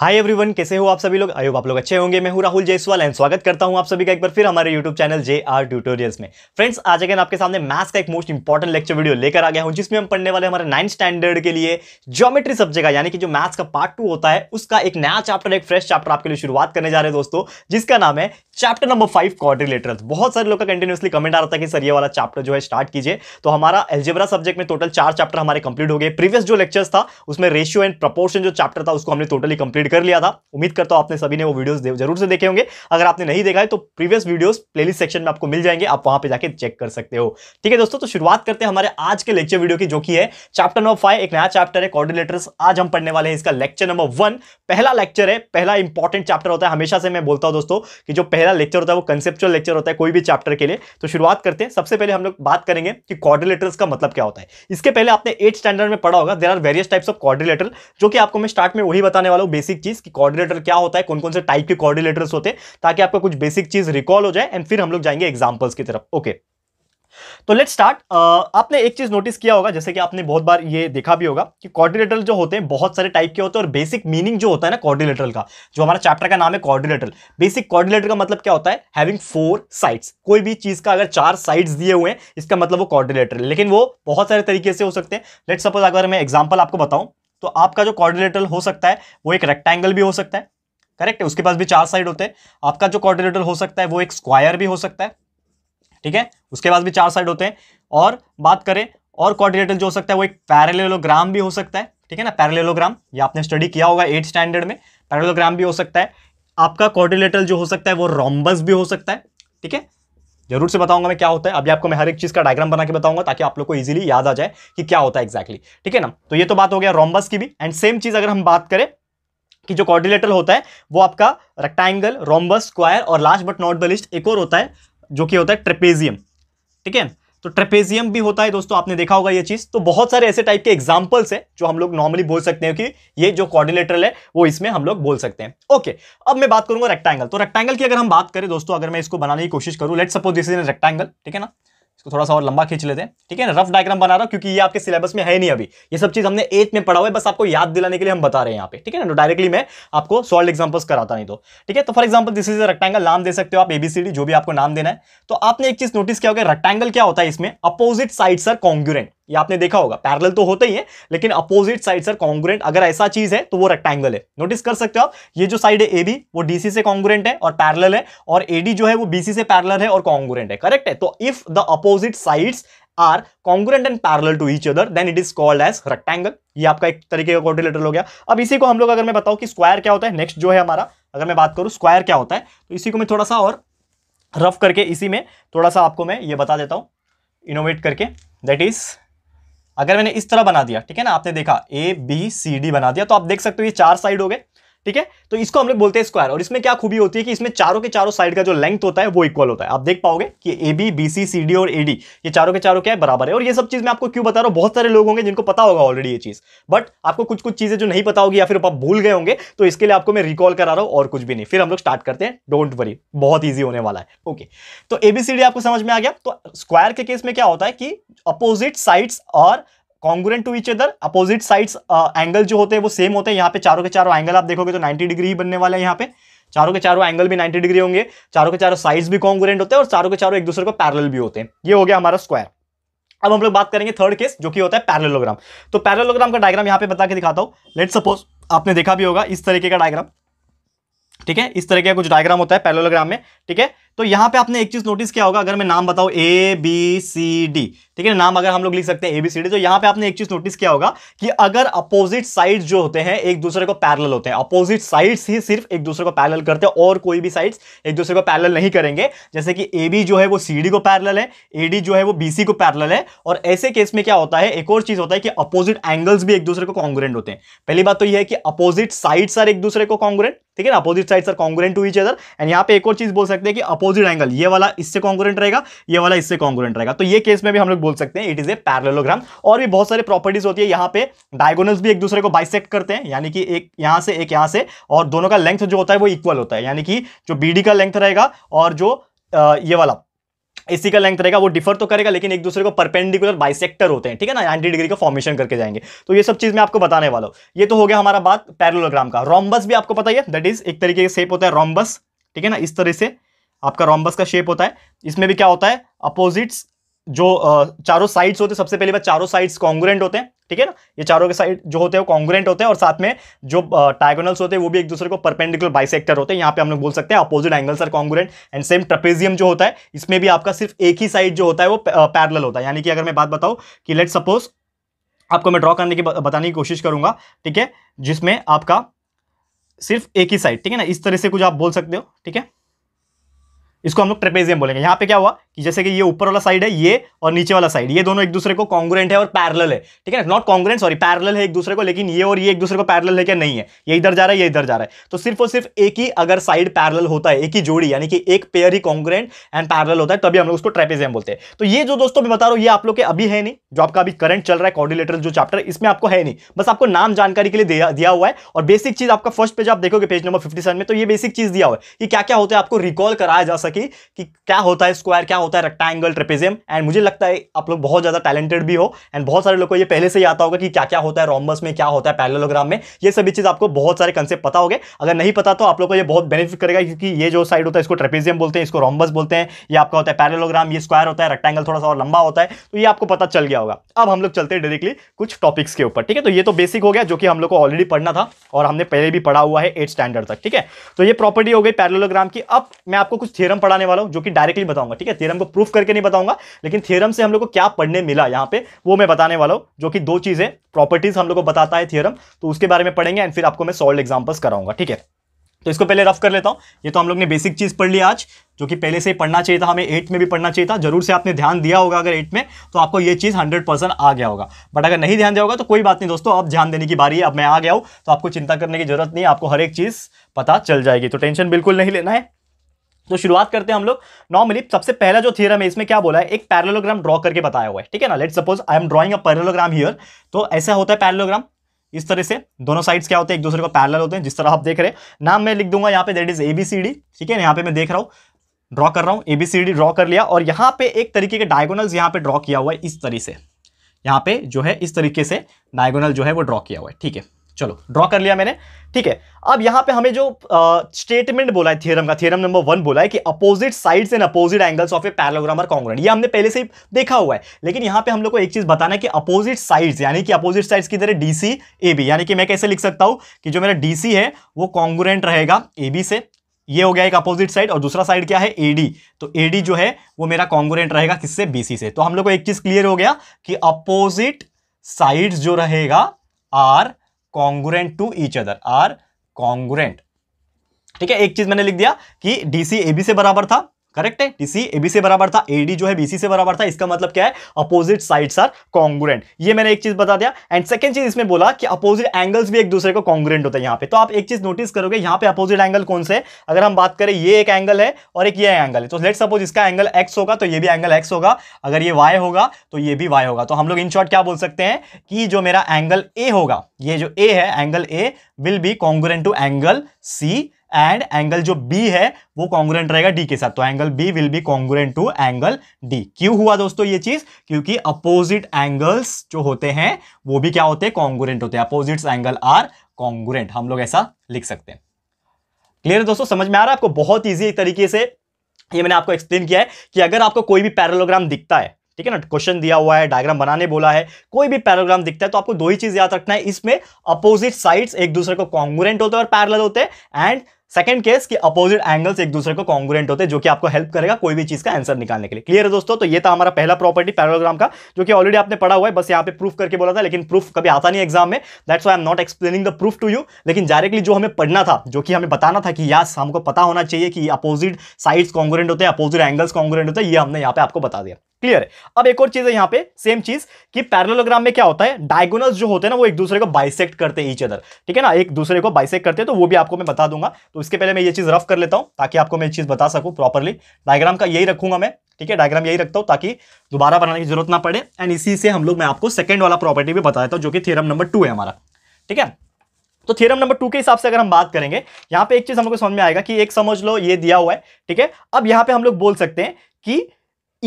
Hi everyone कैसे हो आप सभी लोग आयोग आप लोग अच्छे होंगे मैं हूं राहुल जयसवाल एंड स्वागत करता हूं आप सभी का एक बार फिर हमारे YouTube channel J R tutorials में फ्रेंड्स आज अगेन आपके सामने मैथ्स का एक मोस्ट इंपॉर्टेंट लेक्चर वीडियो लेकर आ गया हूं जिसमें हम पढ़ने वाले हमारे नाइन्थ स्टैंडर्ड के लिए ज्योमेट्री सब्जेक्ट का यानी कि जो मैथ्स का पार्ट टू होता है उसका एक नया चैप्टर एक फ्रेश चैप्टर आपके लिए शुरुआत करने जा रहे हैं दोस्तों जिसका नाम है चैप्टर नंबर फाइव कॉर्डिलेटर बहुत सारे लोग का कंटिन्यूसली कमेंट आ रहा था कि सर ये वाला चैप्टर जो है स्टार्ट कीजिए तो हमारा एल्जेब्रा सब्जेक्ट में टोटल चार चैप्टर हमारे कंप्लीट हो गए प्रीवियस जो लेक्चर्स था उसमें रेशियो एंड प्रपोर्शन जो चैप्टर था उसको हमने टोटली कंप्लीट कंप्लीट कर लिया था उम्मीद करता हूं आपने सभी ने वो वीडियोस जरूर से देखे होंगे अगर आपने नहीं देखा है तो प्रीवियस वीडियोस प्लेलिस्ट सेक्शन में आपको मिल जाएंगे आप वहां पे जाके चेक कर सकते हो ठीक है दोस्तों तो शुरुआत करते हैं हमारे आज के लेक्चर वीडियो की जो की है चैप्टर नंबर फाइव एक नया चैप्टर है कॉर्डिनेटर्स आज हम पढ़ने वाले हैं इसका लेक्चर नंबर वन पहला लेक्चर है पहला इंपॉर्टेंट चैप्टर होता है हमेशा से मैं बोलता हूँ दोस्तों की जो पहला लेक्चर होता है वो कंसेप्चुअल लेक्चर होता है कोई भी चैप्टर के लिए तो शुरुआत करते हैं सबसे पहले हम लोग बात करेंगे कि कॉर्डिलेटर्स का मतलब क्या होता है इसके पहले आपने एट स्टैंडर्ड में पढ़ा होगा there are various types of quadrilateral जो कि आपको मैं स्टार्ट में वही बताने वाला हूँ बेसिक बेसिक चीज कि कोऑर्डिनेटर क्या होता है कौन कौन से टाइप के कोऑर्डिनेटर्स होते हैं ताकि आपका कुछ बेसिक चीज रिकॉल हो जाए एंड फिर हम लोग जाएंगे एग्जाम्पल्स की तरफ ओके तो लेट स्टार्ट आपने एक चीज नोटिस किया होगा जैसे कि आपने बहुत बार ये देखा भी होगा कि कोऑर्डिनेटर जो होते हैं बहुत सारे टाइप के होते हैं और बेसिक मीनिंग जो होता है ना कोऑर्डिनेटर का जो हमारा चैप्टर का नाम है कोऑर्डिनेटर बेसिक कोऑर्डिनेटर का मतलब क्या होता है हैविंग फोर साइड्स कोई भी चीज का अगर चार साइड्स दिए हुए हैं इसका मतलब वो कोऑर्डिनेटर लेकिन वो बहुत सारे तरीके से हो सकते हैं लेट सपोज अगर मैं एग्जाम्पल आपको बताऊं तो आपका जो कॉर्डिनेटर हो सकता है वो एक रेक्टेंगल भी हो सकता है करेक्ट है उसके पास भी चार साइड होते हैं आपका जो कॉर्डिनेटर हो सकता है वो एक स्क्वायर भी हो सकता है ठीक है उसके पास भी चार साइड होते हैं और बात करें और कॉर्डिनेटर जो हो सकता है वो एक पैरेलेलोग्राम भी हो सकता है ठीक है ना पैरेलेलोग्राम ये आपने स्टडी किया होगा एट स्टैंडर्ड में पैरेलोग्राम भी हो सकता है आपका कॉर्डिनेटर जो हो सकता है वो रोम्बस भी हो सकता है ठीक है जरूर से बताऊंगा मैं क्या होता है अभी आपको मैं हर एक चीज का डायग्राम बना के बताऊंगा ताकि आप लोग को इजीली याद आ जाए कि क्या होता है एक्जैक्टली exactly. ठीक है ना तो ये तो बात हो गया रोम्बस की भी एंड सेम चीज अगर हम बात करें कि जो कॉर्डिलेटर होता है वो आपका रेक्टेंगल रोम्बस स्क्वायर और last but not the least एक और होता है जो कि होता है ट्रेपेजियम ठीक है तो ट्रेपेजियम भी होता है दोस्तों आपने देखा होगा ये चीज तो बहुत सारे ऐसे टाइप के एग्जाम्पल्स है जो हम लोग नॉर्मली बोल सकते हैं कि ये जो कॉर्डिनेटर है वो इसमें हम लोग बोल सकते हैं ओके अब मैं बात करूंगा रेक्टेंगल तो रेक्टेंगल की अगर हम बात करें दोस्तों अगर मैं इसको बनाने की कोशिश करूं let suppose this is rectangle ठीक है ना इसको थोड़ा सा और लंबा खींच लेते हैं ठीक है ना रफ डायग्राम बना रहा हूँ क्योंकि ये आपके सिलेबस में है नहीं अभी ये सब चीज हमने एथ में पढ़ा हुआ है बस आपको याद दिलाने के लिए हम बता रहे हैं यहाँ पे ठीक है ना डायरेक्टली तो मैं आपको सॉल्ड एग्जाम्पल्स कराता नहीं तो ठीक है तो for example this is rectangle नाम दे सकते हो आप एबीसीडी जो भी आपको नाम देना है तो आपने एक चीज नोटिस किया होगा रेक्टेंगल क्या होता है इसमें अपोजिट साइड्स आर कॉन्ग्यूरेंट ये आपने देखा होगा पैरेलल तो होते ही है लेकिन अपोजिट साइड सर कॉन्ग्रेंट अगर ऐसा चीज है तो वो रेक्टेंगल है नोटिस कर सकते हो आप ये जो साइड है ए बी वो डीसी से कॉन्ग्रेंट है और पैरेलल है और ए डी जो है वो बीसी से पैरेलल है और कॉन्ग्रेंट है करेक्ट है तो if the opposite side are congruent and parallel to each other then it is called as rectangle ये आपका एक तरीके का कोऑर्डिनेटर हो गया अब इसी को हम लोग अगर मैं बताऊं कि स्क्वायर क्या होता है नेक्स्ट जो है हमारा अगर मैं बात करूं स्क्वायर क्या होता है तो इसी को मैं थोड़ा सा और रफ करके इसी में थोड़ा सा आपको मैं ये बता देता हूँ इनोवेट करके दैट इज अगर मैंने इस तरह बना दिया ठीक है ना आपने देखा ए बी सी डी बना दिया तो आप देख सकते हो ये चार साइड हो गए ठीक है तो इसको हम लोग बोलते हैं स्क्वायर और इसमें क्या खूबी होती है कि इसमें चारों के चारों साइड का जो लेंथ होता है वो इक्वल होता है आप देख पाओगे कि A B B C C D और ए डी ये चारों के चारों क्या है बराबर है और ये सब चीज मैं आपको क्यों बता रहा हूँ बहुत सारे लोग होंगे जिनको पता होगा ऑलरेडी ये चीज बट आपको कुछ कुछ चीजें जो नहीं पता होगी या फिर आप भूल गए होंगे तो इसके लिए आपको मैं रिकॉल करा रहा हूँ और कुछ भी नहीं फिर हम लोग स्टार्ट करते हैं डोंट वरी बहुत ईजी होने वाला है ओके तो एबीसीडी आपको समझ में आ गया तो स्क्वायर के केस में क्या होता है कि अपोजिट साइड्स और congruent to each other opposite sides angle जो होते हैं वो सेम होते हैं यहाँ पे चारों के चारों एंगल आप देखोगे तो 90 डिग्री ही बनने वाले हैं यहाँ पे चारों के चारों एंगल भी 90 डिग्री होंगे चारों के चारों साइड भी कॉन्ग्रेंट होते हैं और चारों के चारों एक दूसरे को पैरल भी होते हैं ये हो गया हमारा स्क्वायर अब हम लोग बात करेंगे थर्ड केस जो कि होता है पैरेलोग्राम तो पैरलोग्राम का डायग्राम यहाँ पे बता के दिखाता हूँ लेट सपोज आपने देखा भी होगा इस तरीके का डायग्राम ठीक है इस तरीके का कुछ डायग्राम होता है पैरलोग्राम में ठीक है तो यहां पे आपने एक चीज नोटिस किया होगा अगर मैं नाम बताऊं ए बी सी डी ठीक है नाम अगर हम लोग लिख सकते हैं ए बी सी डी तो यहां पे आपने एक चीज नोटिस किया होगा कि अगर अपोजिट साइड्स जो होते हैं एक दूसरे को पैरल होते हैं अपोजिट साइड्स ही सिर्फ एक दूसरे को पैरल करते हैं और कोई भी साइड्स एक दूसरे को पैरल नहीं करेंगे जैसे कि ए बी जो है वो सी डी को पैरल है ए डी जो है वो बी सी को पैरल है और ऐसे केस में क्या होता है एक और चीज होता है कि अपोजिट एंगल्स भी एक दूसरे को कॉन्ग्रेंट होते हैं पहली बात तो यह है कि अपोजिट साइड्स आर एक दूसरे को कॉन्ग्रेंट ठीक है ना opposite sides are congruent to each other and यहाँ पे एक और चीज बोल सकते हैं कि अपोजिट अपोजिट एंगल ये वाला इससे कॉन्ग्रेंट रहेगा ये वाला इससे कॉन्ग्रेंट रहेगा तो ये केस में भी हम लोग बोल सकते हैं इट इज ए पैरलोग्राम और भी बहुत सारे प्रॉपर्टीज होती है यहाँ पे डायगोनल्स भी एक दूसरे को बाइसेक्ट करते हैं यानी कि एक यहाँ से एक यहाँ से और दोनों का लेंथ जो होता है वो इक्वल होता है यानी कि जो बी का लेंथ रहेगा और जो ये वाला इसी का लेंथ रहेगा वो डिफर तो करेगा लेकिन एक दूसरे को परपेंडिकुलर बाइसेक्टर होते हैं ठीक है ना नाइन्टी डिग्री का फॉर्मेशन करके जाएंगे तो ये सब चीज मैं आपको बताने वाला हूँ ये तो हो गया हमारा बात पैरोलोग्राम का रोम्बस भी आपको पता ही है दैट इज एक तरीके से सेप होता है रोम्बस ठीक है ना इस तरह से आपका रॉम्बस का शेप होता है इसमें भी क्या होता है अपोजिट्स जो चारों साइड्स होते हैं सबसे पहले बात चारों साइड्स कॉन्ग्रेंट होते हैं ठीक है ना ये चारों के साइड जो होते हैं वो कॉन्ग्रेंट होते हैं और साथ में जो टाइगोनल्स होते हैं वो भी एक दूसरे को परपेंडिकुलर बाइसेक्टर होते हैं यहाँ पे हम लोग बोल सकते हैं opposite angles are congruent and same trapezium जो होता है इसमें भी आपका सिर्फ एक ही साइड जो होता है वो पैरल होता है यानी कि अगर मैं बात बताऊँ कि लेट सपोज आपको मैं ड्रॉ करने की बताने की कोशिश करूंगा ठीक है जिसमें आपका सिर्फ एक ही साइड ठीक है ना इस तरह से कुछ आप बोल सकते हो ठीक है इसको हम लोग ट्रेपेजियम बोलेंगे यहाँ पे क्या हुआ कि जैसे कि ये ऊपर वाला साइड है ये और नीचे वाला साइड ये दोनों एक दूसरे को कॉन्ग्रेंट है और पैरल है ठीक है नॉट कॉन्ग्रेंट सॉरी पैरल है एक दूसरे को लेकिन ये और ये एक दूसरे को पैरल है क्या नहीं है ये इधर जा रहा है ये इधर जा रहा है तो सिर्फ और सिर्फ एक ही अगर साइड पैरल होता है एक ही जोड़ी यानी कि एक पेयर ही कॉन्ग्रेंट एंड पैरल होता है तभी हम लोग उसको ट्रेपेजियम बोलते हैं तो ये जो दोस्तों मैं बता रहा हूँ ये आप लोग के अभी है नहीं जो आपका अभी करंट चल रहा है कॉर्डिलेटर जो चैप्टर इसमें आपको है नहीं बस आपको नाम जानकारी के लिए दिया हुआ है और बेसिक चीज आपका फर्स्ट पेज आप देखोगे पेज नंबर फिफ्टी में तो ये बेसिक चीज दिया हुआ है कि क्या क्या होता है आपको रिकॉल कराया जा सकी कि क्या होता है स्क्वायर क्या होता है रेक्टेंगल ट्रेपेजियम एंड मुझे लगता है आप लोग बहुत ज़्यादा टैलेंटेड भी हो एंड बहुत सारे लोग को ये पहले से ही आता होगा कि क्या क्या होता है रॉम्बस में क्या होता है पैरेललोग्राम में ये सभी चीज़ आपको बहुत सारे कंसेप्ट पता होगा अगर नहीं पता तो आप लोग को यह बहुत बेनिफिट करेगा क्योंकि ये जो साइड होता है इसको ट्रेपेजियम बोलते हैं इसको रॉम्बस बोलते हैं ये आपका होता है पैरेलोग्राम ये स्क्वायर होता है रेक्टेंगल थोड़ा सा और लंबा होता है तो ये आपको पता चल गया होगा अब हम लोग चलते हैं डायरेक्टली कुछ टॉपिक्स के ऊपर ठीक है तो ये तो बेसिक हो गया जो कि हम लोग को ऑलरेडी पढ़ना था और हमने पहले भी पढ़ा हुआ है एट स्टैंडर्ड तक ठीक है तो ये प्रॉपर्टी हो गई पैरेलोग्राम की अब मैं आपको कुछ थ्योरम थ्योरम पढ़ाने वाला हूँ जो कि डायरेक्टली बताऊंगा ठीक है थ्योरम को प्रूफ करके नहीं बताऊंगा लेकिन थ्योरम से हम लोग को क्या पढ़ने मिला यहाँ पे वो मैं बताने वाला हूँ जो कि दो चीज़ें प्रॉपर्टीज़ हम लोग को बताता है थ्योरम तो उसके बारे में पढ़ेंगे एंड फिर आपको मैं सॉल्व एग्जाम्पल्स कराऊंगा ठीक है तो इसको पहले रफ कर लेता हूँ ये तो हम लोग ने बेसिक चीज़ पढ़ ली आज जो कि पहले से ही पढ़ना चाहिए था हमें एट में भी पढ़ना चाहिए था जरूर से आपने ध्यान दिया होगा अगर एट में तो आपको ये चीज़ हंड्रेड परसेंट आ गया होगा बट अगर नहीं ध्यान दिया होगा तो कोई बात नहीं दोस्तों अब ध्यान देने की बारी है अब मैं आ गया हूँ तो आपको चिंता करने की जरूरत नहीं है आपको हर एक चीज़ पता चल जाएगी तो टेंशन बिल्कुल नहीं लेना है तो शुरुआत करते हैं हम लोग नॉर्मली सबसे पहला जो थियरम है इसमें क्या बोला है एक पैरेलोग्राम ड्रॉ करके बताया हुआ है ठीक है ना let suppose I am drawing a parallelogram here तो ऐसा होता है पैरेलोग्राम इस तरह से दोनों साइड्स क्या होते हैं एक दूसरे को पैरेलल होते हैं जिस तरह आप देख रहे हैं नाम मैं लिख दूंगा यहाँ पे that is A B C D ठीक है यहाँ पे मैं देख रहा हूँ ड्रॉ कर रहा हूँ A B C D draw कर लिया और यहाँ पे एक तरीके के डायगोनल्स यहाँ पे ड्रॉ किया हुआ है इस तरह से यहाँ पे जो है इस तरीके से डायगोनल जो है वो ड्रॉ किया हुआ है ठीक है चलो ड्रॉ कर लिया मैंने ठीक है अब यहां पे हमें जो स्टेटमेंट बोला है थ्योरम का थ्योरम नंबर वन बोला है कि opposite sides and opposite angles of a are congruent ये हमने पहले से ही देखा हुआ है लेकिन यहां पे हम लोग को एक चीज बताना है कि अपोजिट साइड्स यानी कि अपोजिट साइड्स की तरह डीसी ए बी यानी कि मैं कैसे लिख सकता हूं कि जो मेरा डीसी है वो कॉन्ग्रेंट रहेगा ए बी से ये हो गया एक अपोजिट साइड और दूसरा साइड क्या है एडी तो एडी जो है वो मेरा कॉन्ग्रेंट रहेगा किससे बीसी से तो हम लोग को एक चीज क्लियर हो गया कि अपोजिट साइड्स जो रहेगा are congruent to each other are congruent ठीक है एक चीज मैंने लिख दिया कि डीसी एबी से बराबर था करेक्ट है टीसी एबी से बराबर था एडी जो है बीसी से बराबर था इसका मतलब क्या है अपोजिट साइड्स आर कॉन्ग्रेंट ये मैंने एक चीज बता दिया एंड सेकंड चीज इसमें बोला कि अपोजिट एंगल्स भी एक दूसरे को कॉन्ग्रेंट होता है यहाँ पे तो आप एक चीज नोटिस करोगे यहाँ पे अपोजिट एंगल कौन से अगर हम बात करें ये एक एंगल है और एक ये एंगल है तो लेट सपोज इसका एंगल एक्स होगा तो ये भी एंगल एक्स होगा अगर ये वाई होगा तो ये भी वाई होगा तो हम लोग इन शॉर्ट क्या बोल सकते हैं कि जो मेरा एंगल ए होगा ये जो ए है angle A will be congruent to angle C and angle जो बी है वो कॉन्ग्रेंट रहेगा डी के साथ तो angle B will be congruent to angle D क्यों हुआ दोस्तों ये चीज क्योंकि अपोजिट एंगल्स जो होते हैं वो भी क्या होते हैं कॉन्ग्रेंट होते हैं अपोजिट एंगल आर कॉन्ग्रेंट हम लोग ऐसा लिख सकते हैं क्लियर दोस्तों समझ में आ रहा है आपको बहुत ईजी तरीके से ये मैंने आपको एक्सप्लेन किया है कि अगर आपको कोई भी पैरेलोग्राम दिखता है ठीक है ना क्वेश्चन दिया हुआ है डायग्राम बनाने बोला है कोई भी पैराग्राम दिखता है तो आपको दो ही चीज याद रखना है इसमें अपोजिट साइड्स एक दूसरे को कॉन्ग्रेंट होते हैं और पैरल होते हैं एंड सेकंड केस कि अपोजिट एंगल्स एक दूसरे को कॉन्ग्रेंट होते हैं जो कि आपको हेल्प करेगा कोई भी चीज का आंसर निकालने के लिए क्लियर है दोस्तों तो ये था हमारा पहला प्रॉपर्टी पैरोग्राम का जो कि ऑलरेडी आपने पढ़ा हुआ है बस यहाँ पे प्रूफ करके बोला था लेकिन प्रूफ कभी आता नहीं एग्जाम में that's I am not explaining the proof to you लेकिन डायरेक्टली जो हमें पढ़ना था जो कि हमें बताना था कि यास हमको पता होना चाहिए कि अपोजिट साइड्स कॉन्ग्रेंट होते हैं अपोजिट एंगल्स कॉन्ग्रेंट होते हैं ये हमने यहाँ पे आपको बता दिया क्लियर है अब एक और चीज है यहाँ पे सेम चीज कि पैरेललोग्राम में क्या होता है डायगोनल्स जो होते हैं ना वो एक दूसरे को बाइसेक्ट करते हैं ईच अदर ठीक है ना एक दूसरे को बाइसेक्ट करते हैं तो वो भी आपको मैं बता दूंगा तो इसके पहले मैं ये चीज़ रफ कर लेता हूँ ताकि आपको मैं ये चीज़ बता सकूँ प्रॉपरली डायग्राम का यही रखूंगा मैं ठीक है डायग्राम यही रखता हूँ ताकि दोबारा बनाने की जरूरत ना पड़े एंड इसी से हम लोग मैं आपको सेकंड वाला प्रॉपर्टी भी बता देता हूँ जो कि थियरम नंबर टू है हमारा ठीक है तो थ्योरम नंबर टू के हिसाब से अगर हम बात करेंगे यहाँ पे एक चीज़ हमको समझ में आएगा कि एक समझ लो ये दिया हुआ है ठीक है अब यहाँ पे हम लोग बोल सकते हैं कि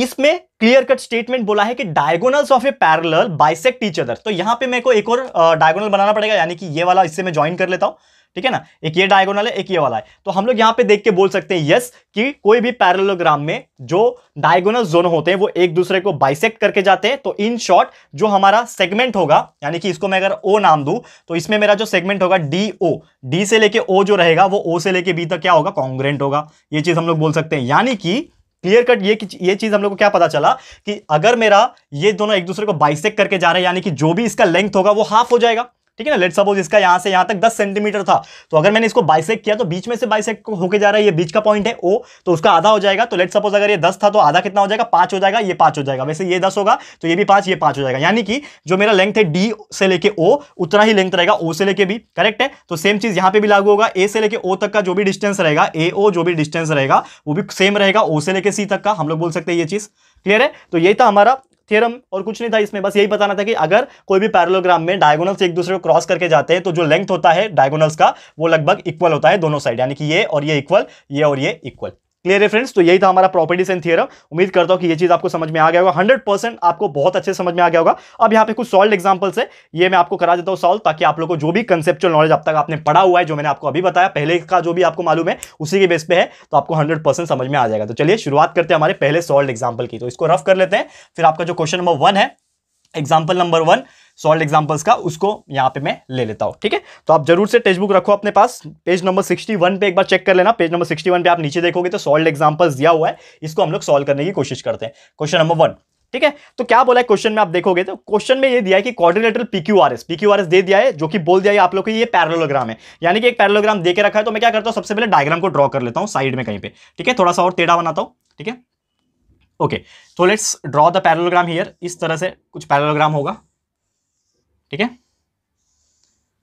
इसमें क्लियर कट स्टेटमेंट बोला है कि diagonals of a parallel bisect each other तो यहाँ पे मेरे को एक और डायगोनल बनाना पड़ेगा यानी कि ये वाला इससे मैं ज्वाइन कर लेता हूँ ठीक है ना एक ये डायगोनल है एक ये वाला है तो हम लोग यहाँ पे देख के बोल सकते हैं यस कि कोई भी पैरेललोग्राम में जो डायगोनल जोन होते हैं वो एक दूसरे को बाइसेक्ट करके जाते हैं तो इन शॉर्ट जो हमारा सेगमेंट होगा यानी कि इसको मैं अगर ओ नाम दूं तो इसमें मेरा जो सेगमेंट होगा डी ओ डी से लेके ओ जो रहेगा वो ओ से लेके बी तक क्या होगा कॉन्ग्रेंट होगा ये चीज हम लोग बोल सकते हैं यानी कि क्लियर कट ये ये चीज हम लोग को क्या पता चला कि अगर मेरा ये दोनों एक दूसरे को बाइसेक करके जा रहे हैं यानी कि जो भी इसका लेंथ होगा वो हाफ हो जाएगा ठीक है ना लेट सपोज इसका यहां से यहां तक दस सेंटीमीटर था तो अगर मैंने इसको बाइसेक किया तो बीच में से बाइसेक होकर जा रहा है ये बीच का पॉइंट है ओ तो उसका आधा हो जाएगा तो लेट सपोज अगर ये दस था तो आधा कितना हो जाएगा पांच हो जाएगा ये पांच हो जाएगा वैसे ये दस होगा तो ये भी पांच ये पांच हो जाएगा यानी कि जो मेरा लेंथ है डी से लेके ओ उतना ही लेंथ रहेगा ओ से लेके भी करेक्ट है तो सेम चीज यहां पर भी लागू होगा ए से लेके ओ तक का जो भी डिस्टेंस रहेगा ए ओ जो भी डिस्टेंस रहेगा वो भी सेम रहेगा ओ से लेके सी तक का हम लोग बोल सकते हैं ये चीज क्लियर है तो यही था हमारा थ्योरम और कुछ नहीं था इसमें बस यही बताना था कि अगर कोई भी पैरलोग्राम में डायगोनल्स एक दूसरे को क्रॉस करके जाते हैं तो जो लेंथ होता है डायगोनल्स का वो लगभग इक्वल होता है दोनों साइड यानी कि ये और ये इक्वल ये और ये इक्वल क्लियर है फ्रेंड्स तो यही था हमारा प्रॉपर्टीज एंड थियरम उम्मीद करता हूँ कि ये चीज आपको समझ में आ गया होगा हंड्रेड परसेंट आपको बहुत अच्छे समझ में आ गया होगा अब यहाँ पे कुछ सॉल्व एग्जांपल्स है ये मैं आपको करा देता हूँ सॉल्व ताकि आप लोगों को जो भी कंसेप्चुअल नॉलेज अब तक आपने पढ़ा हुआ है जो मैंने आपको अभी बताया पहले का जो भी आपको मालूम है उसी के बेस पे है तो आपको हंड्रेड समझ में आ जाएगा तो चलिए शुरुआत करते हैं हमारे पहले सॉल्व एग्जाम्पल की तो इसको रफ कर लेते हैं फिर आपका जो क्वेश्चन नंबर वन है example number one solved examples का उसको यहाँ पे मैं ले लेता हूँ ठीक है तो आप जरूर से टेक्स्ट बुक रखो अपने पास पेज नंबर 61 पे एक बार चेक कर लेना पेज नंबर 61 पे आप नीचे देखोगे तो सॉल्ट एग्जाम्पल्स दिया हुआ है इसको हम लोग सॉल्व करने की कोशिश करते हैं क्वेश्चन नंबर वन ठीक है तो क्या बोला है क्वेश्चन में आप देखोगे तो क्वेश्चन में ये दिया है कि कॉर्डिनेटर पीक्यूआरएस पीक्यूआरएस दे दिया है जो कि बोल दिया है आप लोग को ये पैरलोग्राम है यानी कि एक पैरलोग्राम देकर रखा है तो मैं क्या करता हूँ सबसे पहले डायग्राम को ड्रॉ कर लेता हूँ साइड में कहीं पे ठीक है थोड़ा सा और टेढ़ा बनाता हूँ ठीक है ओके तो let's draw the parallelogram here इस तरह से कुछ पैरलोग्राम होगा ठीक है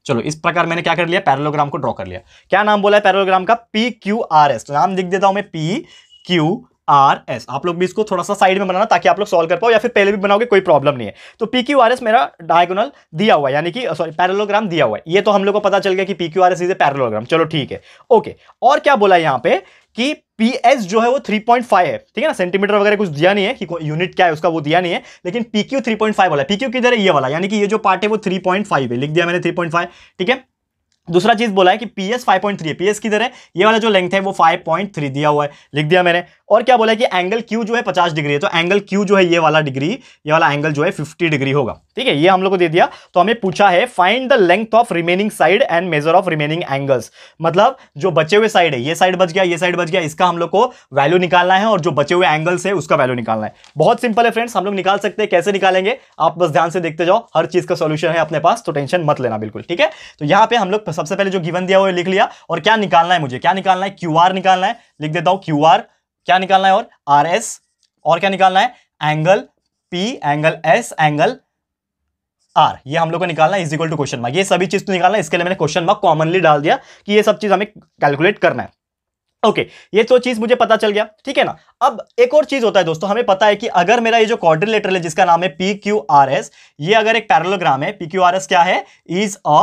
चलो इस प्रकार मैंने क्या कर लिया पैरलोग्राम को ड्रॉ कर लिया क्या नाम बोला है पैरलोग्राम का पी क्यू आर एस तो नाम लिख देता हूं मैं पी क्यू आर एस आप लोग भी इसको थोड़ा सा साइड में बनाना ताकि आप लोग सॉल्व कर पाओ या फिर पहले भी बनाओगे कोई प्रॉब्लम नहीं है तो पी क्यू आर एस मेरा डायगोनल दिया हुआ है यानी कि सॉरी पैरलोग्राम दिया हुआ है ये तो हम लोग को पता चल गया कि P Q R S is a parallelogram चलो ठीक है ओके और क्या बोला यहाँ पे कि एस जो है वो 3.5 है ठीक है ना सेंटीमीटर वगैरह कुछ दिया नहीं है कि यूनिट क्या है उसका वो दिया नहीं है लेकिन पॉइंट फाइव वाला क्यू किधर है ये वाला यानी कि ये जो पार्ट है वो 3.5 है लिख दिया मैंने 3.5 ठीक है दूसरा चीज बोला है कि P S five point three है पी एस किधर है ये वाला जो लेंथ है वो फाइव पॉइंट थ्री दिया हुआ है लिख दिया मैंने और क्या बोला है कि एंगल क्यू जो है पचास डिग्री है तो एंगल क्यू जो है ये वाला डिग्री ये वाला एंगल जो है फिफ्टी डिग्री होगा ठीक है ये हम लोग को दे दिया तो हमें पूछा है find the length of remaining side and measure of remaining angles मतलब जो बचे हुए साइड है ये साइड बच गया ये साइड बच गया इसका हम लोग को वैल्यू निकालना है और जो बचे हुए एंगल्स है उसका वैल्यू निकालना है बहुत सिंपल है फ्रेंड्स हम लोग निकाल सकते हैं कैसे निकालेंगे आप बस ध्यान से देखते जाओ हर चीज का सोल्यूशन है अपने पास तो टेंशन मत लेना बिल्कुल ठीक है तो यहाँ पे हम लोग सबसे पहले जो गिवन दिया हुआ लिख लिया और क्या निकालना है मुझे क्या निकालना है क्यू निकालना है लिख देता हूँ क्यू क्या निकालना है और आर एस और क्या निकालना है angle P angle S angle R ये हम लोग को निकालना है is equal to question mark ये सभी चीज तो निकालना है इसके लिए मैंने क्वेश्चन मार्क कॉमनली डाल दिया कि ये सब चीज हमें कैलकुलेट करना है ओके okay, ये तो चीज मुझे पता चल गया ठीक है ना अब एक और चीज होता है दोस्तों हमें पता है कि अगर मेरा ये जो लेटर है जिसका नाम है पी क्यू आर एस ये अगर एक पैरलोग्राम है पी क्यू आर एस क्या है इज अ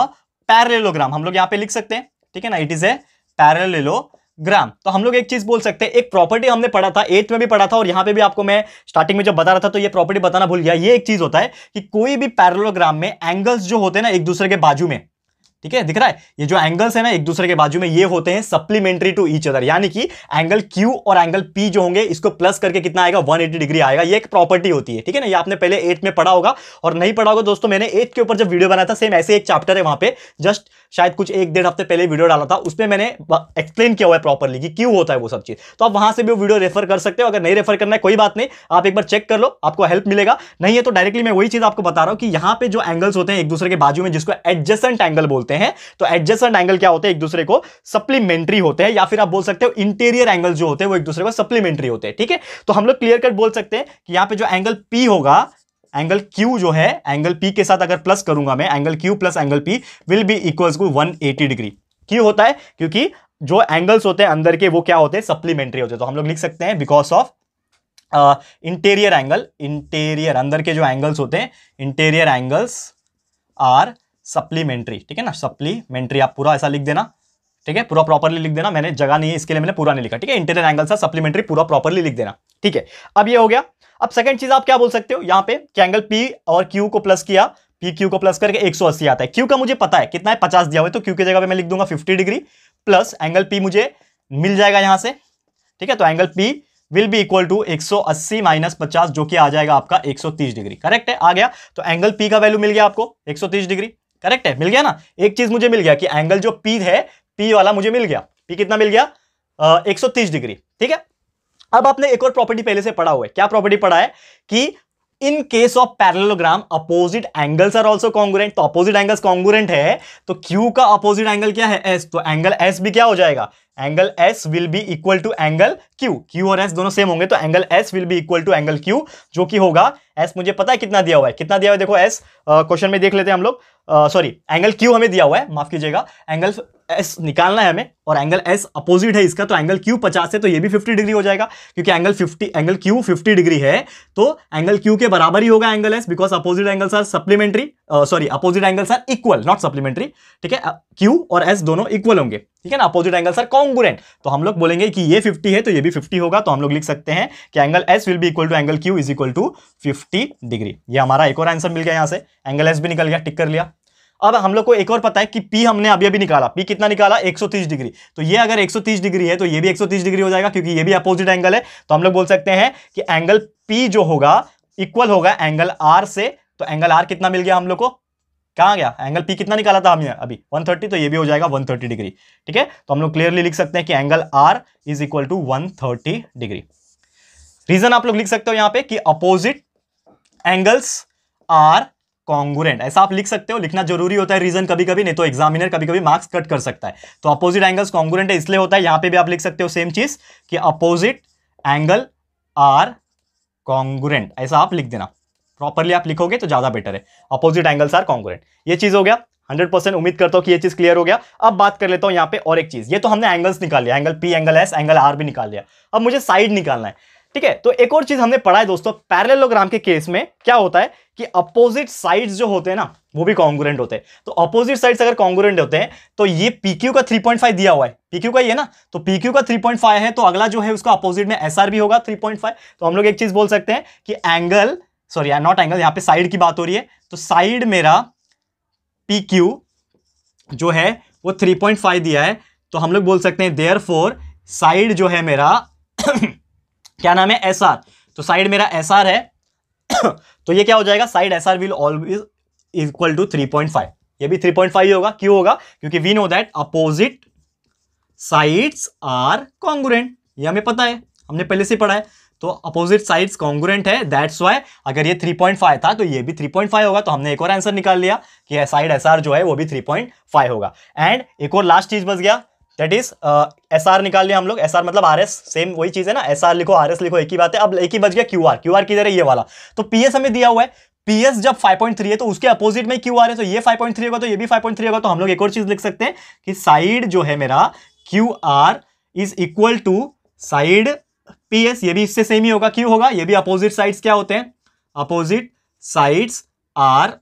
पैरलेलोग्राम हम लोग यहां पे लिख सकते हैं ठीक है ना इट इज ए पैरलेलो ग्राम तो हम लोग एक चीज बोल सकते हैं एक प्रॉपर्टी हमने पढ़ा था एट में भी पढ़ा था और यहाँ पे भी आपको मैं स्टार्टिंग में जब बता रहा था तो ये प्रॉपर्टी बताना भूल गया ये एक चीज होता है कि कोई भी पैरलोग्राम में एंगल्स जो होते हैं ना एक दूसरे के बाजू में ठीक है दिख रहा है ये जो एंगल्स है ना एक दूसरे के बाजू में ये होते हैं सप्लीमेंट्री टू ईच अदर यानी कि एंगल क्यू और एंगल पी जो होंगे इसको प्लस करके कितना आएगा 180 डिग्री आएगा ये एक प्रॉपर्टी होती है ठीक है ना ये आपने पहले एट में पढ़ा होगा और नहीं पढ़ा होगा दोस्तों मैंने एट के ऊपर जब वीडियो बनाया था सेम ऐसे एक चैप्टर है वहां पे जस्ट शायद कुछ एक डेढ़ हफ्ते पहले वीडियो डाला था उसमें मैंने एक्सप्लेन किया हुआ है प्रॉपरली कि क्यों होता है वो सब चीज़ तो आप वहां से भी वो वीडियो रेफर कर सकते हो अगर नहीं रेफर करना है कोई बात नहीं आप एक बार चेक कर लो आपको हेल्प मिलेगा नहीं है तो डायरेक्टली मैं वही चीज़ आपको बता रहा हूं कि यहाँ पर जो एंगल्स होते हैं एक दूसरे के बाजू में जिसको एडजस्टेंट एंगल बोलते हैं तो एडजस्टेंट एंगल क्या होते हैं एक दूसरे को सप्लीमेंट्री होते हैं या फिर आप बोल सकते हो इंटीरियर एंगल जो होते हैं वो एक दूसरे को सप्लीमेंट्री होते हैं ठीक है तो हम लोग क्लियर कट बोल सकते हैं कि यहाँ पे जो एंगल पी होगा एंगल क्यू जो है एंगल पी के साथ अगर प्लस करूंगा मैं angle Q plus angle P will be equal to eighty degree क्यों होता है क्योंकि जो एंगल्स होते हैं अंदर के वो क्या होते हैं सप्लीमेंट्री होते हैं तो हम लोग लिख सकते हैं because of interior angle interior अंदर के जो एंगल्स होते हैं इंटेरियर एंगल्स आर सप्लीमेंट्री ठीक है ना सप्लीमेंट्री आप पूरा ऐसा लिख देना ठीक है पूरा प्रॉपरली लिख देना मैंने जगह नहीं है इसके लिए मैंने पूरा नहीं लिखा ठीक है इंटेरियर एंगल सा सप्लीमेंट्री पूरा प्रॉपरली लिख देना ठीक है अब ये हो गया अब सेकंड चीज आप क्या बोल सकते हो यहां पे कि एंगल पी और क्यू को प्लस किया पी क्यू को प्लस करके 180 आता है क्यू का मुझे पता है कितना है पचास दिया हुआ है तो क्यू की जगह पे मैं लिख दूंगा 50 डिग्री प्लस एंगल पी मुझे मिल जाएगा यहां से ठीक है तो angle P will be equal to 180 minus पचास जो कि आ जाएगा आपका 130 डिग्री करेक्ट है आ गया तो एंगल पी का वैल्यू मिल गया आपको तीस डिग्री करेक्ट है मिल गया ना एक चीज मुझे मिल गया कि एंगल जो पी है पी वाला मुझे मिल गया पी कितना मिल गया एक डिग्री ठीक है अब आपने एक और प्रॉपर्टी पहले से पढ़ा हुआ है क्या प्रॉपर्टी पढ़ा है कि in case of parallelogram opposite angles are also congruent तो अपोजिट एंगल्स कॉन्गुरेंट है तो क्यू का अपोजिट एंगल क्या है एस तो एंगल एस भी क्या हो जाएगा angle S will be equal to angle Q Q और एस दोनों सेम होंगे तो angle S will be equal to angle Q जो कि होगा एस मुझे पता है कितना दिया हुआ है कितना दिया हुआ है देखो एस क्वेश्चन में देख लेते हैं हम लोग सॉरी एंगल क्यू हमें दिया हुआ है माफ कीजिएगा एंगल एस निकालना है हमें और एंगल एस अपोजिट है इसका तो एंगल क्यू पचास है तो ये भी फिफ्टी डिग्री हो जाएगा क्योंकि angle fifty angle Q fifty degree है तो एंगल क्यू के बराबर ही होगा angle S because opposite angles are supplementary sorry opposite angles are equal not supplementary ठीक है क्यू और एस दोनों इक्वल होंगे ठीक है ना अपोजिट एंगल्स आर कॉन्गुरेंट तो हम लोग बोलेंगे कि ये 50 है तो ये भी 50 होगा तो हम लोग लिख सकते हैं कि angle S will be equal to angle Q is equal to fifty degree ये हमारा एक और आंसर मिल गया यहाँ से एंगल एस भी निकल गया टिक कर लिया अब हम लोग को एक और पता है कि पी हमने अभी अभी निकाला पी कितना निकाला 130 डिग्री तो ये अगर 130 डिग्री है तो ये भी 130 डिग्री हो जाएगा क्योंकि ये भी अपोजिट एंगल है तो हम लोग बोल सकते हैं कि एंगल पी जो होगा इक्वल होगा एंगल आर से तो एंगल आर कितना मिल गया हम लोग को कहाँ गया एंगल पी कितना निकाला था हमने अभी 130 तो ये भी हो जाएगा 130 डिग्री ठीक है तो हम लोग क्लियरली लिख सकते हैं कि angle R is equal to one degree reason आप लोग लिख सकते हो यहाँ पे कि अपोजिट एंगल्स आर कॉन्गुरेंट ऐसा आप लिख सकते हो लिखना जरूरी होता है रीजन कभी कभी नहीं तो एग्जामिनर कभी कभी मार्क्स कट कर सकता है तो अपोजिट एंगल्स कॉन्गुरेंट है इसलिए होता है यहाँ पे भी आप लिख सकते हो सेम चीज कि अपोजिट एंगल आर कॉन्गुरेंट ऐसा आप लिख देना प्रॉपरली आप लिखोगे तो ज़्यादा बेटर है अपोजिट एंगल्स आर कॉन्ग्रेंट ये चीज़ हो गया 100 परसेंट उम्मीद करता हूँ कि ये चीज़ क्लियर हो गया अब बात कर लेता हूँ यहाँ पे और एक चीज़ ये तो हमने एंगल्स निकाल लिया angle P angle S angle R भी निकाल लिया अब मुझे साइड निकालना है ठीक है तो एक और चीज़ हमने पढ़ा है दोस्तों पैरेलोग्राम के केस में क्या होता है कि अपोजिट साइड जो होते हैं ना वो भी कॉन्ग्रेंट होते हैं तो अपोजिट साइड्स अगर कॉन्ग्रेंट होते हैं तो ये क्यू का थ्री दिया हुआ है क्यू का ये ना तो क्यू का थ्री है तो अगला जो है उसका अपोजिट में आर भी होगा थ्री तो हम लोग एक चीज़ बोल सकते हैं कि एंगल सॉरी यार नॉट एंगल यहाँ पे साइड की बात हो रही है तो साइड मेरा पी क्यू जो है वो थ्री पॉइंट फाइव दिया है तो हम लोग बोल सकते हैं देयर फोर साइड जो है मेरा क्या नाम है एस आर तो साइड मेरा एस आर है तो ये क्या हो जाएगा side S R will always equal to three point five ये भी थ्री पॉइंट फाइव होगा क्यों होगा क्योंकि we know that opposite sides are congruent ये हमें पता है हमने पहले से पढ़ा है तो अपोजिट साइड्स कॉन्ग्रेंट है दैट्स वाई अगर ये 3.5 था तो ये भी 3.5 होगा तो हमने एक और आंसर निकाल लिया कि साइड एस जो है वो भी 3.5 होगा एंड एक और लास्ट चीज बस गया दैट इज एस आर निकाल लिया हम लोग एस आर मतलब आर एस सेम वही चीज है ना एस आर लिखो आर एस लिखो एक ही बात है अब एक ही बच गया क्यू आर क्यू आर किधर है ये वाला तो पी एस हमें दिया हुआ है पीएस जब 5.3 है तो उसके अपोजिट में क्यू आर है तो ये 5.3 होगा तो ये भी 5.3 होगा तो हम लोग एक और चीज लिख सकते हैं कि साइड जो है मेरा Q R is equal to side P S ये भी इससे सेम ही होगा क्यों होगा ये भी अपोजिट साइड्स क्या होते हैं अपोजिट साइड्स आर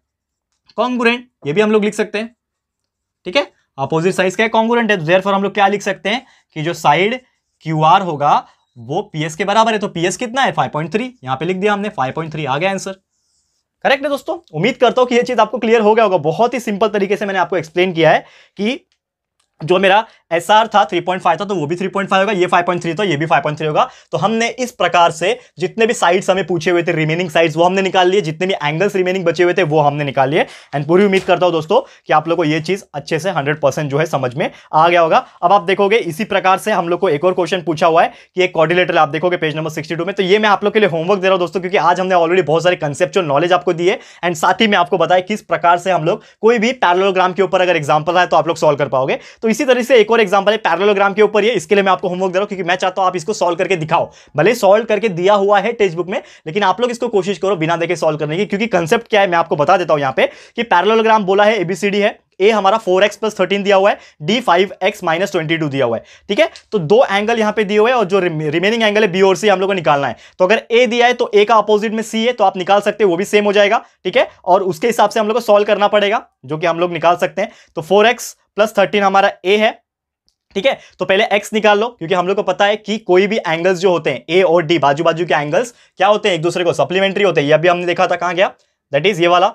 कॉन्गुरेंट ये भी हम लोग लिख सकते हैं ठीक है अपोजिट साइड्स क्या कॉन्गुरेंट है देयर हम लोग क्या लिख सकते हैं कि जो साइड क्यू आर होगा वो पी एस के बराबर है तो पी एस कितना है फाइव पॉइंट थ्री यहाँ पे लिख दिया हमने फाइव पॉइंट थ्री आ गया आंसर करेक्ट है दोस्तों उम्मीद करता हूँ कि ये चीज़ आपको क्लियर हो गया होगा बहुत ही सिंपल तरीके से मैंने आपको एक्सप्लेन किया है कि जो मेरा एस आर था 3.5 था तो वो भी 3.5 होगा ये 5.3 तो ये भी 5.3 होगा तो हमने इस प्रकार से जितने भी साइड्स हमें पूछे हुए थे रिमेनिंग साइड्स वो हमने निकाल लिए जितने भी एंगल्स रिमेनिंग बचे हुए थे वो हमने निकाल लिए एंड पूरी उम्मीद करता हूँ दोस्तों कि आप लोग को ये चीज़ अच्छे से हंड्रेड जो है समझ में आ गया होगा अब आप देखोगे इसी प्रकार से हम लोग को एक और क्वेश्चन पूछा हुआ है कि एक कॉर्डिलेटर आप देखोगे पेज नंबर सिक्सटी में तो ये मैं आप लोग के लिए होमवर्क दे रहा हूँ दोस्तों क्योंकि आज हमने ऑलरेडी बहुत सारे कंसेप्ट नॉलेज आपको दिए एंड साथ ही में आपको बताया किस प्रकार से हम लोग कोई भी पैरलोग्राम के ऊपर अगर एग्जाम्पल आए तो आप लोग सॉल्व कर पाओगे तो इसी तरह से एक और एग्जाम्पल है पैरलोग्राम के ऊपर है इसके लिए मैं आपको होमवर्क दे रहा हूँ क्योंकि मैं चाहता हूँ आप इसको सॉल्व करके दिखाओ भले सॉल्व करके दिया हुआ है टेक्स्ट बुक में लेकिन आप लोग इसको कोशिश करो बिना देखे सॉल्व करने की क्योंकि कंसेप्ट क्या है मैं आपको बता देता हूँ यहाँ पे कि पैरलोग्राम बोला है एबीसीडी है ए हमारा 4x प्लस थर्टीन दिया हुआ है डी 5x माइनस ट्वेंटी दिया हुआ है ठीक है तो दो एंगल यहां पे दिए हुए हैं और जो रिमेनिंग एंगल है बी और सी हम लोग को निकालना है तो अगर ए दिया है तो ए का अपोजिट में सी है तो आप निकाल सकते हैं वो भी सेम हो जाएगा ठीक है और उसके हिसाब से हम लोग को सॉल्व करना पड़ेगा जो कि हम लोग निकाल सकते हैं तो फोर एक्स प्लस थर्टीन हमारा ए है ठीक है तो पहले x निकाल लो क्योंकि हम लोग को पता है कि कोई भी एंगल्स जो होते हैं a और d बाजू बाजू के एंगल्स क्या होते हैं एक दूसरे को सप्लीमेंट्री होते हैं ये अभी हमने देखा था कहां गया दैट इज ये वाला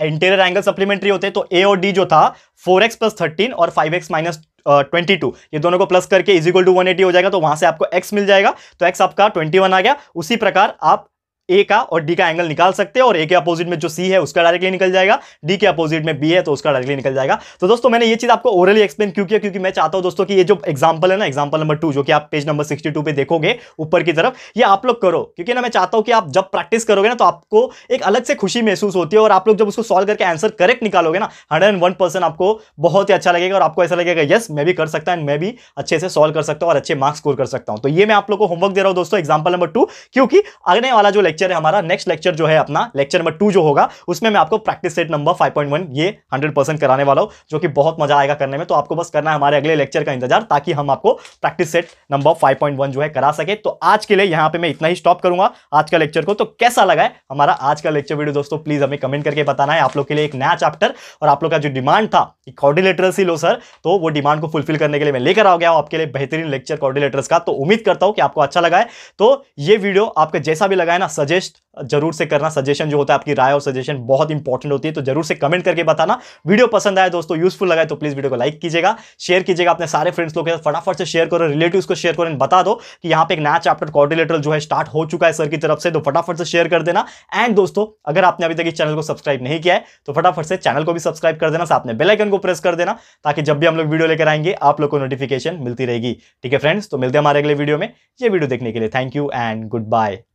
इंटीरियर एंगल सप्लीमेंट्री होते हैं तो ए और डी जो था फोर एक्स प्लस थर्टीन और five X minus twenty two ये दोनों को प्लस करके इज टू वन एटी हो जाएगा तो वहां से आपको एक्स मिल जाएगा तो एक्स आपका ट्वेंटी वन आ गया उसी प्रकार आप ए का और डी का एंगल निकाल सकते हैं और ए के अपोजिट में जो सी है उसका डायरेक्टली निकल जाएगा डी के अपोजिट में बी है तो उसका डायरेक्टली निकल जाएगा तो दोस्तों मैंने ये चीज आपको ओरली एक्सप्लेन क्यों किया क्योंकि मैं चाहता हूं दोस्तों कि ये जो एग्जांपल है ना एग्जांपल नंबर टू जो कि आप पेज नंबर सिक्सटी पे देखोगे ऊपर की तरफ ये आप लोग करो क्योंकि ना मैं चाहता हूं कि आप जब प्रैक्टिस करोगे ना तो आपको एक अलग से खुशी महसूस होती है और आप लोग जब उसको सॉल्व करके आंसर करेक्ट निकालोगे ना हंड्रेड आपको बहुत ही अच्छा लगेगा और आपको ऐसा लगेगा यस मैं भी कर सकता हूं मैं भी अच्छे से सॉल्व कर सकता हूँ और अच्छे मार्क्स स्कोर कर सकता हूँ तो ये मैं आप लोग को होमवर्क दे रहा हूँ दोस्तों एग्जाम्पल नंबर टू क्योंकि आने वाला जो लेक्चर है हमारा नेक्स्ट लेक्चर जो है अपना लेक्चर नंबर टू जो होगा उसमें मैं आपको practice set number five point one ये हंड्रेड परसेंट कराने वाला हूँ जो कि बहुत मजा आएगा करने में तो आपको बस करना है हमारे अगले लेक्चर का इंतजार ताकि हम आपको practice set number five point one जो है करा सके तो आज के लिए यहाँ पे मैं इतना ही स्टॉप करूंगा आज का लेक्चर को तो कैसा लगा है हमारा आज का लेक्चर वीडियो दोस्तों प्लीज हमें कमेंट करके बताना है आप लोग के लिए एक नया चैप्टर और आप लोग का जो डिमांड था कि कॉर्डिलेटर्स ही लो सर तो वो डिमांड को फुलफिल करने के लिए मैं लेकर आ गया हूँ आपके लिए बेहतरीन लेक्चर कॉर्डिलेटर्स का तो उम्मीद करता हूँ कि आपको अच्छा लगा है तो ये वीडियो आपका जैसा भी लगा है ना सर सजेस्ट जरूर से करना सजेशन जो होता है आपकी राय और सजेशन बहुत इंपॉर्टेंट होती है तो जरूर से कमेंट करके बताना वीडियो पसंद आया दोस्तों यूजफुल लगा तो प्लीज वीडियो को लाइक कीजिएगा शेयर कीजिएगा अपने सारे फ्रेंड्स लोग फटाफट से शेयर करो रिलेटिव को शेयर करो बता दो कि यहाँ पे एक नया चैप्टर कॉर्डिलेटर जो है स्टार्ट हो चुका है सर की तरफ से तो फटाफट से शेयर कर देना एंड दोस्तों अगर आपने अभी तक इस चैनल को सब्सक्राइब नहीं किया है तो फटाफट से चैनल को भी सब्सक्राइब कर देना साथ में बेलाइकन को प्रेस कर देना ताकि जब भी हम लोग वीडियो लेकर आएंगे आप लोग को नोटिफिकेशन मिलती रहेगी ठीक है फ्रेंड्स तो मिलते हैं हमारे अगले वीडियो में ये वीडियो देखने के लिए thank you and good bye